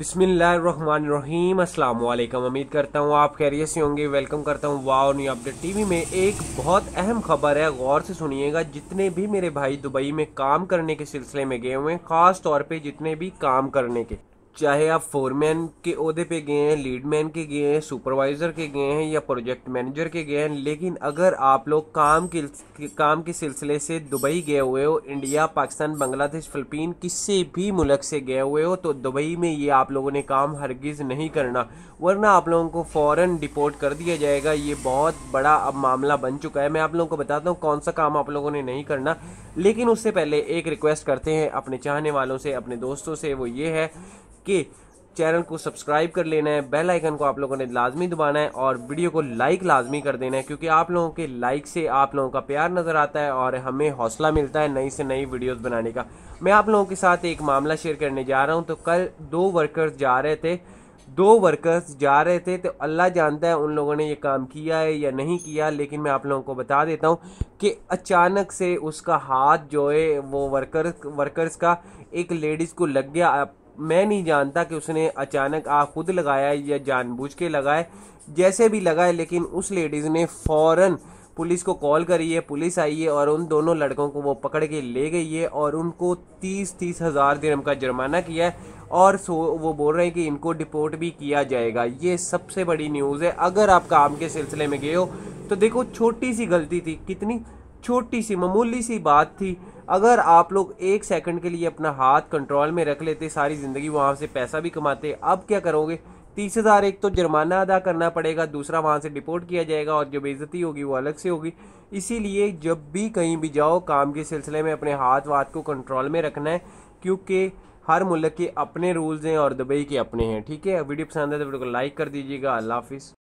अस्सलाम वालेकुम उम्मीद करता हूँ आप खैरियत से होंगे वेलकम करता हूँ वाओ न्यू अपडेट टीवी में एक बहुत अहम खबर है गौर से सुनिएगा जितने भी मेरे भाई दुबई में काम करने के सिलसिले में गए हुए हैं ख़ास तौर पे जितने भी काम करने के चाहे आप फोरमैन के अहदे पे गए हैं लीड मैन के गए हैं सुपरवाइज़र के गए हैं या प्रोजेक्ट मैनेजर के गए हैं लेकिन अगर आप लोग काम के काम के सिलसिले से दुबई गए हुए हो इंडिया पाकिस्तान बांग्लादेश फ़िलिपीन किसी भी मुल्क से गए हुए हो तो दुबई में ये आप लोगों ने काम हरगिज़ नहीं करना वरना आप लोगों को फ़ौर डिपोर्ट कर दिया जाएगा ये बहुत बड़ा अब मामला बन चुका है मैं आप लोगों को बताता हूँ कौन सा काम आप लोगों ने नहीं करना लेकिन उससे पहले एक रिक्वेस्ट करते हैं अपने चाहने वालों से अपने दोस्तों से वो ये है के चैनल को सब्सक्राइब कर लेना है बेल आइकन को आप लोगों ने लाजमी दबाना है और वीडियो को लाइक लाजमी कर देना है क्योंकि आप लोगों के लाइक से आप लोगों का प्यार नज़र आता है और हमें हौसला मिलता है नई से नई वीडियोस बनाने का मैं आप लोगों के साथ एक मामला शेयर करने जा रहा हूँ तो कल दो वर्कर्स जा रहे थे दो वर्कर्स जा रहे थे तो अल्लाह जानता है उन लोगों ने ये काम किया है या नहीं किया लेकिन मैं आप लोगों को बता देता हूँ कि अचानक से उसका हाथ जो है वो वर्कर वर्कर्स का एक लेडीज़ को लग गया मैं नहीं जानता कि उसने अचानक आग खुद लगाया या जानबूझ के लगाए जैसे भी लगाए लेकिन उस लेडीज़ ने फ़ौरन पुलिस को कॉल करी है पुलिस आई है और उन दोनों लड़कों को वो पकड़ के ले गई है और उनको तीस तीस हज़ार दिन का जुर्माना किया है और सो वो बोल रहे हैं कि इनको डिपोर्ट भी किया जाएगा ये सबसे बड़ी न्यूज़ है अगर आप काम के सिलसिले में गए हो तो देखो छोटी सी गलती थी कितनी छोटी सी मामूली सी बात थी अगर आप लोग एक सेकंड के लिए अपना हाथ कंट्रोल में रख लेते सारी ज़िंदगी वहाँ से पैसा भी कमाते अब क्या करोगे तीस हज़ार एक तो जुर्माना अदा करना पड़ेगा दूसरा वहाँ से डिपोर्ट किया जाएगा और जो बेज़ती होगी वो अलग से होगी इसीलिए जब भी कहीं भी जाओ काम के सिलसिले में अपने हाथ वाथ को कंट्रोल में रखना है क्योंकि हर मुल्क के अपने रूल्स हैं और दुबई के अपने हैं ठीक है वीडियो पसंद है तो वीडियो को लाइक कर दीजिएगा अल्लाह हाफिज़